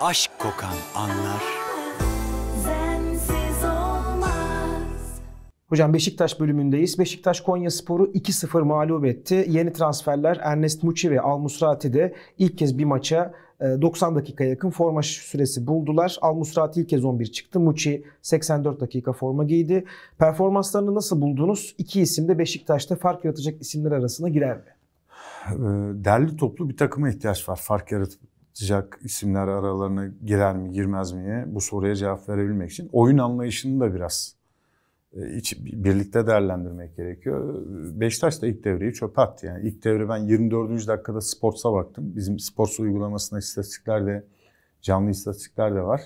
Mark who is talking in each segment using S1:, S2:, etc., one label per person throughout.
S1: aşk kokan anlar.
S2: Hocam Beşiktaş bölümündeyiz. Beşiktaş Konya Sporu 2-0 mağlup etti. Yeni transferler Ernest Muçi ve Al Musrati de ilk kez bir maça 90 e, dakika yakın forma süresi buldular. Al Musrati ilk kez 11 çıktı. Muçi 84 dakika forma giydi. Performanslarını nasıl buldunuz? İki isim de Beşiktaş'ta fark yaratacak isimler arasına girer mi?
S1: Derli toplu bir takıma ihtiyaç var fark yaratıp sıcak isimler aralarına girer mi girmez miye bu soruya cevap verebilmek için oyun anlayışını da biraz e, iç, birlikte değerlendirmek gerekiyor. Beşiktaş da ilk devreyi çöpe attı. Yani ilk devre ben 24. dakikada Sports'a baktım. Bizim Sports uygulamasında istatistikler de canlı istatistikler de var.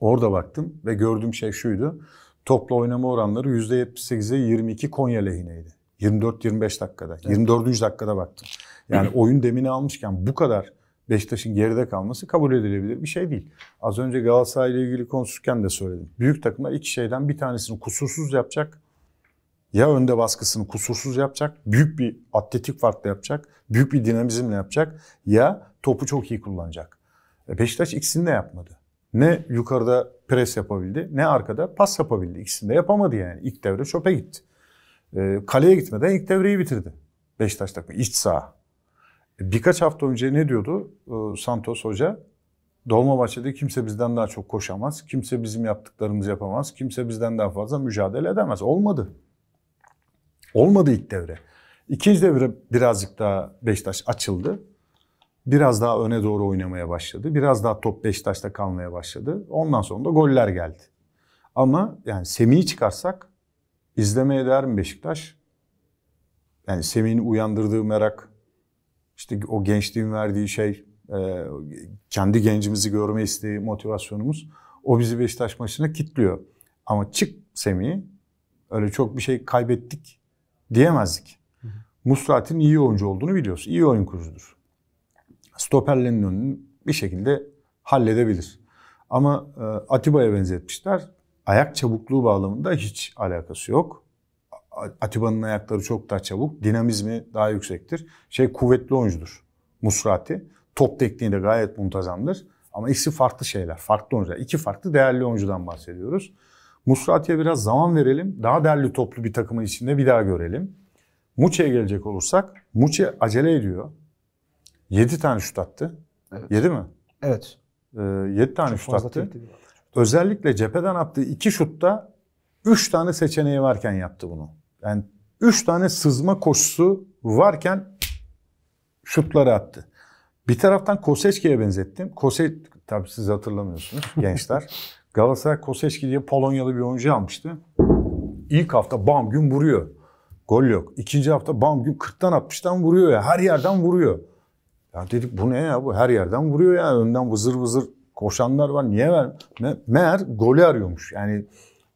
S1: Orada baktım ve gördüğüm şey şuydu. Topla oynama oranları %78'e 22 Konya lehineydi. 24-25 dakikada. Evet. 24. dakikada baktım. Yani oyun demini almışken bu kadar Beşiktaş'ın geride kalması kabul edilebilir bir şey değil. Az önce Galatasaray ile ilgili konuşurken de söyledim. Büyük takımlar iki şeyden bir tanesini kusursuz yapacak. Ya önde baskısını kusursuz yapacak, büyük bir atletik farkla yapacak, büyük bir dinamizmle yapacak ya topu çok iyi kullanacak. E, Beşiktaş ikisini de yapmadı. Ne yukarıda pres yapabildi ne arkada pas yapabildi. İkisini de yapamadı yani. İlk devre şope gitti. E, kaleye gitmeden ilk devreyi bitirdi. Beşiktaş takımı iç saha. Birkaç hafta önce ne diyordu e, Santos Hoca? Dolmabahçe'de kimse bizden daha çok koşamaz, kimse bizim yaptıklarımızı yapamaz, kimse bizden daha fazla mücadele edemez. Olmadı. Olmadı ilk devre. İkinci devre birazcık daha Beşiktaş açıldı. Biraz daha öne doğru oynamaya başladı. Biraz daha top Beşiktaş'ta kalmaya başladı. Ondan sonra da goller geldi. Ama yani Semih'i çıkarsak izlemeye değer mi Beşiktaş? Yani Semih'in uyandırdığı merak, işte o gençliğin verdiği şey, e, kendi gencimizi görme isteği, motivasyonumuz o bizi Beşiktaş maçına kitliyor. Ama çık Semih'i öyle çok bir şey kaybettik diyemezdik. Musrati'nin iyi oyuncu olduğunu biliyoruz. İyi oyun kurucudur. Stoperlerin önünü bir şekilde halledebilir. Ama e, Atiba'ya benzetmişler. Ayak çabukluğu bağlamında hiç alakası yok. Atiba'nın ayakları çok daha çabuk. Dinamizmi daha yüksektir. Şey kuvvetli oyuncudur. Musrati. Top tekniği de gayet muntazamdır. Ama ikisi farklı şeyler. Farklı oyuncular. İki farklı değerli oyuncudan bahsediyoruz. Musrati'ye biraz zaman verelim. Daha derli toplu bir takımın içinde bir daha görelim. Muçe'ye gelecek olursak Muçe acele ediyor. 7 tane şut attı. Evet. mi? Evet. Ee, tane Çok şut attı. Özellikle cepheden attığı 2 şutta 3 tane seçeneği varken yaptı bunu. Yani 3 tane sızma koşusu varken şutları attı. Bir taraftan Koseski'ye benzettim. Koseç tabi siz hatırlamıyorsunuz gençler. Galatasaray Koseski diye Polonyalı bir oyuncu almıştı. İlk hafta bam gün vuruyor. Gol yok. İkinci hafta bam gün 40'tan 60'tan vuruyor ya. Her yerden vuruyor. Ya dedik bu ne ya bu her yerden vuruyor ya. Önden vızır vızır koşanlar var. Niye ver? Me meğer golü arıyormuş. Yani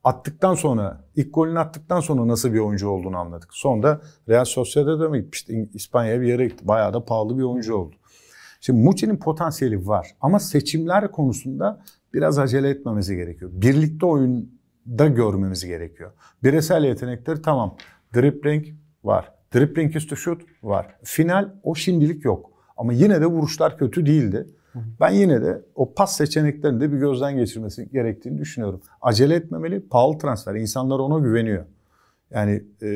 S1: attıktan sonra, ilk golünü attıktan sonra nasıl bir oyuncu olduğunu anladık. Sonra Real Sociedad'a mı gitmişti? İspanya'ya bir yere gitti. Bayağı da pahalı bir oyuncu oldu. Şimdi Muçi'nin potansiyeli var ama seçimler konusunda biraz acele etmemesi gerekiyor. Birlikte oyunda görmemiz gerekiyor. Bireysel yetenekleri tamam. Dribbling var. Dribbling üstü şut var. Final o şimdilik yok. Ama yine de vuruşlar kötü değildi. Ben yine de o pas seçeneklerini de bir gözden geçirmesi gerektiğini düşünüyorum. Acele etmemeli, pahalı transfer. İnsanlar ona güveniyor. Yani e,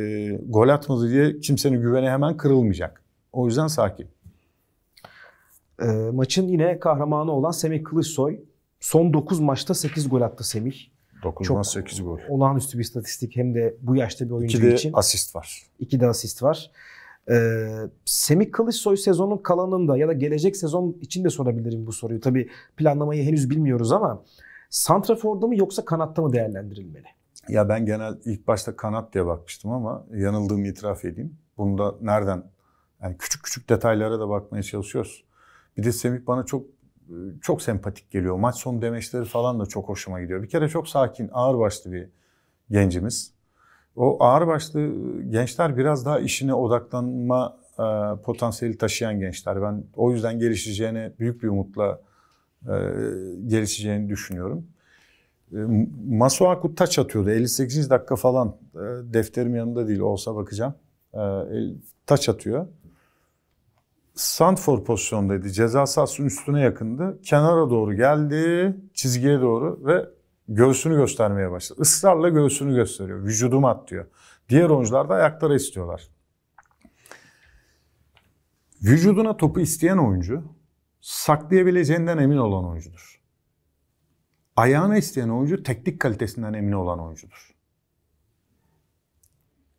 S1: gol atmadı diye kimsenin güveni hemen kırılmayacak. O yüzden sakin. E, maçın yine kahramanı olan Semih Kılıçsoy.
S2: Son 9 maçta 8 gol attı Semih.
S1: 9 Çok 8
S2: gol. Olağanüstü bir istatistik hem de bu yaşta bir oyuncu İki de için. asist var. İki de asist var. Ee, Semih Kılıçsoy sezonun kalanında ya da gelecek sezon için de sorabilirim bu soruyu. Tabii planlamayı henüz bilmiyoruz ama Santrafor'da mı yoksa kanatta mı değerlendirilmeli?
S1: Ya ben genel ilk başta kanat diye bakmıştım ama yanıldığımı itiraf edeyim. Bunda nereden yani küçük küçük detaylara da bakmaya çalışıyoruz. Bir de Semih bana çok e, çok sempatik geliyor. Maç sonu demeçleri falan da çok hoşuma gidiyor. Bir kere çok sakin, ağır başlı bir gencimiz. O ağır başlı e, gençler biraz daha işine odaklanma e, potansiyeli taşıyan gençler. Ben o yüzden gelişeceğine büyük bir umutla e, gelişeceğini düşünüyorum. E, Masuaku taç atıyordu. 58. dakika falan. defterim yanında değil olsa bakacağım. taç atıyor. Sandfor pozisyondaydı. Ceza sahasının üstüne yakındı. Kenara doğru geldi. Çizgiye doğru ve göğsünü göstermeye başladı. Israrla göğsünü gösteriyor. Vücudum at diyor. Diğer oyuncular da ayakları istiyorlar. Vücuduna topu isteyen oyuncu saklayabileceğinden emin olan oyuncudur. Ayağını isteyen oyuncu teknik kalitesinden emin olan oyuncudur.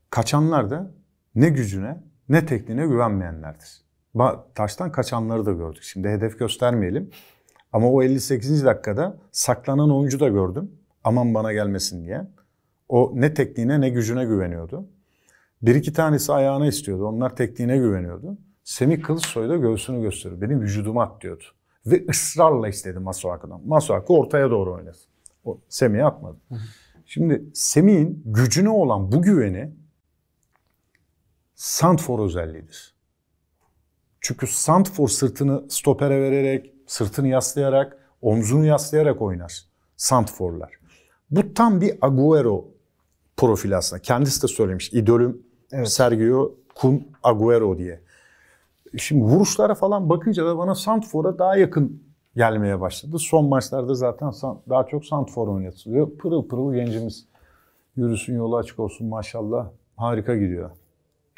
S1: Kaçanlar da ne gücüne ne tekniğine güvenmeyenlerdir. Taştan kaçanları da gördük. Şimdi hedef göstermeyelim. Ama o 58. dakikada saklanan oyuncu da gördüm. Aman bana gelmesin diye. O ne tekniğine ne gücüne güveniyordu. Bir iki tanesi ayağına istiyordu. Onlar tekniğine güveniyordu. Semi Kılıçsoy da göğsünü gösteriyor. Benim vücuduma at diyordu. Ve ısrarla istedi Masuaku'dan. Masuaku ortaya doğru oynasın. O Semih'e atmadı. Şimdi Semih'in gücüne olan bu güveni Santfor özelliğidir. Çünkü Santfor sırtını stopere vererek Sırtını yaslayarak, omzunu yaslayarak oynar. Santforlar. Bu tam bir Agüero profili aslında. Kendisi de söylemiş. İdolüm evet. Sergio Kun Agüero diye. Şimdi vuruşlara falan bakınca da bana Santfor'a daha yakın gelmeye başladı. Son maçlarda zaten daha çok Santfor oynatılıyor. Pırıl pırıl gencimiz. Yürüsün yolu açık olsun maşallah. Harika gidiyor.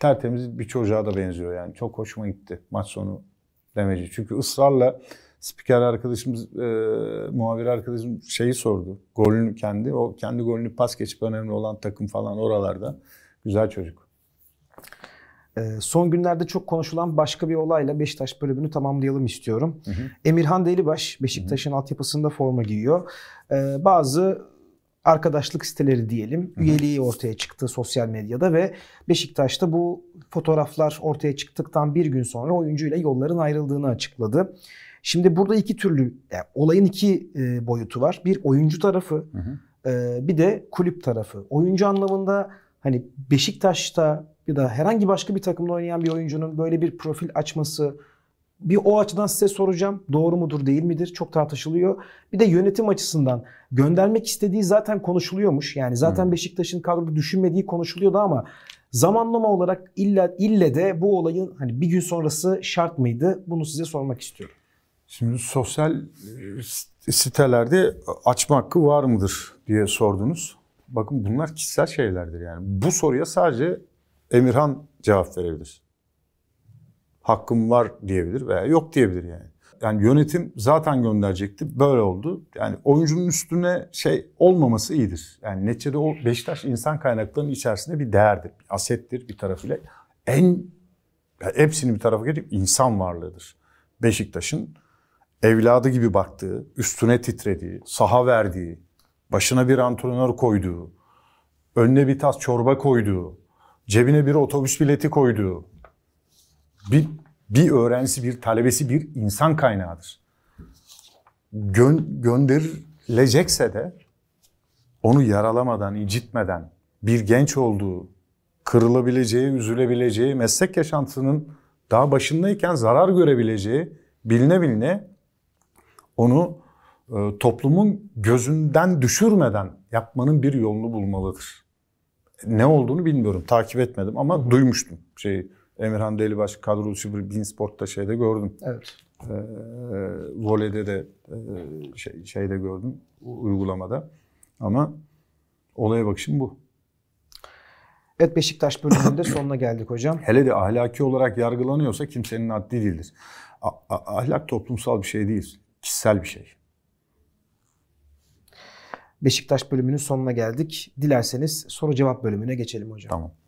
S1: Tertemiz bir çocuğa da benziyor yani. Çok hoşuma gitti maç sonu demeci. Çünkü ısrarla spiker arkadaşımız, e, muhabir arkadaşım şeyi sordu. Golünü kendi, o kendi golünü pas geçip önemli olan takım falan oralarda. Güzel çocuk. E, son günlerde çok konuşulan
S2: başka bir olayla Beşiktaş bölümünü tamamlayalım istiyorum. Hı hı. Emirhan Delibaş Beşiktaş'ın altyapısında forma giyiyor. E, bazı arkadaşlık siteleri diyelim hı hı. üyeliği ortaya çıktı sosyal medyada ve Beşiktaş'ta bu fotoğraflar ortaya çıktıktan bir gün sonra oyuncuyla yolların ayrıldığını açıkladı. Şimdi burada iki türlü yani olayın iki e, boyutu var. Bir oyuncu tarafı, hı hı. E, bir de kulüp tarafı. Oyuncu anlamında hani Beşiktaş'ta ya da herhangi başka bir takımda oynayan bir oyuncunun böyle bir profil açması bir o açıdan size soracağım. Doğru mudur, değil midir? Çok tartışılıyor. Bir de yönetim açısından göndermek istediği zaten konuşuluyormuş. Yani zaten hmm. Beşiktaş'ın kadroda düşünmediği konuşuluyordu ama zamanlama olarak illa ille de bu olayın hani bir gün sonrası şart mıydı? Bunu size sormak istiyorum.
S1: Şimdi sosyal e, sitelerde açma hakkı var mıdır diye sordunuz. Bakın bunlar kişisel şeylerdir yani. Bu soruya sadece Emirhan cevap verebilir. Hakkım var diyebilir veya yok diyebilir yani. Yani yönetim zaten gönderecekti. Böyle oldu. Yani oyuncunun üstüne şey olmaması iyidir. Yani neticede o Beşiktaş insan kaynaklarının içerisinde bir değerdir. Bir asettir bir tarafıyla. En yani hepsini bir tarafa geçip insan varlığıdır. Beşiktaş'ın evladı gibi baktığı, üstüne titrediği, saha verdiği, başına bir antrenör koyduğu, önüne bir tas çorba koyduğu, cebine bir otobüs bileti koyduğu bir, bir öğrencisi, bir talebesi, bir insan kaynağıdır. Gön, gönderilecekse de onu yaralamadan, incitmeden bir genç olduğu, kırılabileceği, üzülebileceği, meslek yaşantısının daha başındayken zarar görebileceği biline biline onu e, toplumun gözünden düşürmeden yapmanın bir yolunu bulmalıdır. Ne olduğunu bilmiyorum, takip etmedim ama Hı. duymuştum. Şey Emirhan Delibaş kadrosu bir Bein Sport'ta şeyde gördüm. Evet. Ee, voleyde de e, şey, şeyde gördüm uygulamada. Ama olaya bakışım bu.
S2: Evet Beşiktaş bölümünde sonuna geldik hocam.
S1: Hele de ahlaki olarak yargılanıyorsa kimsenin haddi değildir. A- a- ahlak toplumsal bir şey değil kişisel bir şey.
S2: Beşiktaş bölümünün sonuna geldik. Dilerseniz soru cevap bölümüne geçelim hocam. Tamam.